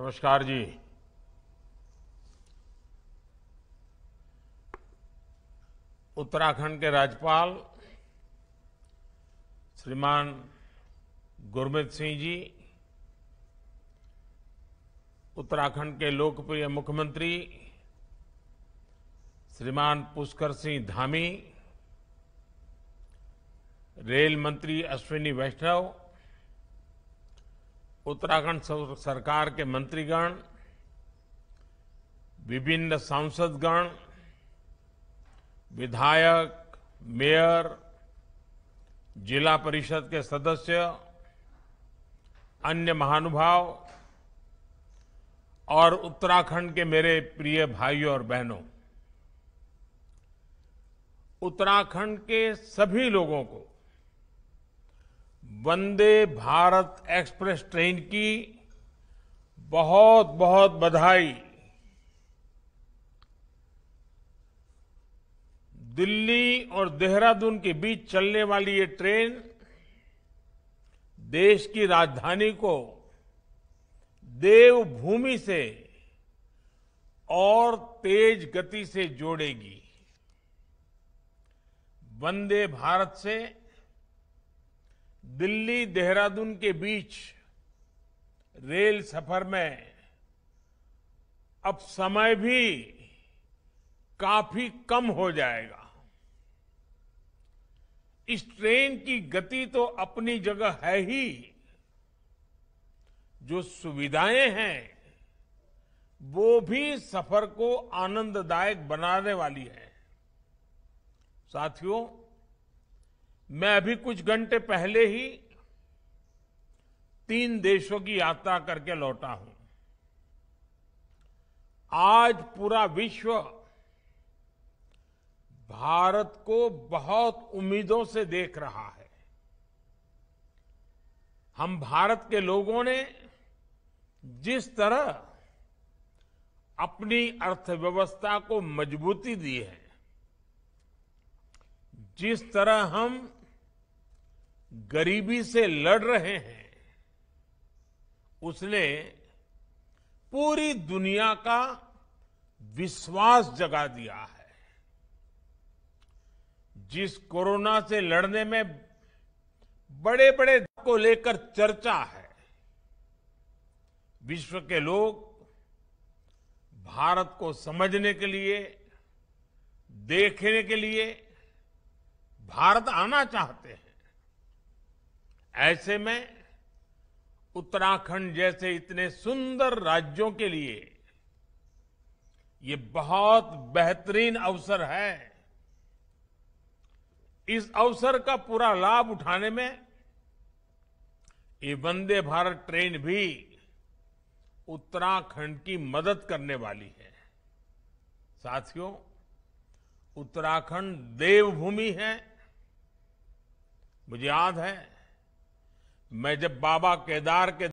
नमस्कार जी उत्तराखंड के राज्यपाल श्रीमान गुरमित सिंह जी उत्तराखंड के लोकप्रिय मुख्यमंत्री श्रीमान पुष्कर सिंह धामी रेल मंत्री अश्विनी वैष्णव उत्तराखंड सरकार के मंत्रीगण विभिन्न सांसदगण विधायक मेयर जिला परिषद के सदस्य अन्य महानुभाव और उत्तराखंड के मेरे प्रिय भाइयों और बहनों उत्तराखंड के सभी लोगों को वंदे भारत एक्सप्रेस ट्रेन की बहुत बहुत बधाई दिल्ली और देहरादून के बीच चलने वाली ये ट्रेन देश की राजधानी को देवभूमि से और तेज गति से जोड़ेगी वंदे भारत से दिल्ली देहरादून के बीच रेल सफर में अब समय भी काफी कम हो जाएगा इस ट्रेन की गति तो अपनी जगह है ही जो सुविधाएं हैं वो भी सफर को आनंददायक बनाने वाली है साथियों मैं अभी कुछ घंटे पहले ही तीन देशों की यात्रा करके लौटा हूं आज पूरा विश्व भारत को बहुत उम्मीदों से देख रहा है हम भारत के लोगों ने जिस तरह अपनी अर्थव्यवस्था को मजबूती दी है जिस तरह हम गरीबी से लड़ रहे हैं उसने पूरी दुनिया का विश्वास जगा दिया है जिस कोरोना से लड़ने में बड़े बड़े को लेकर चर्चा है विश्व के लोग भारत को समझने के लिए देखने के लिए भारत आना चाहते हैं ऐसे में उत्तराखंड जैसे इतने सुंदर राज्यों के लिए ये बहुत बेहतरीन अवसर है इस अवसर का पूरा लाभ उठाने में ये वंदे भारत ट्रेन भी उत्तराखंड की मदद करने वाली है साथियों उत्तराखंड देवभूमि है मुझे याद है मैं जब बाबा केदार के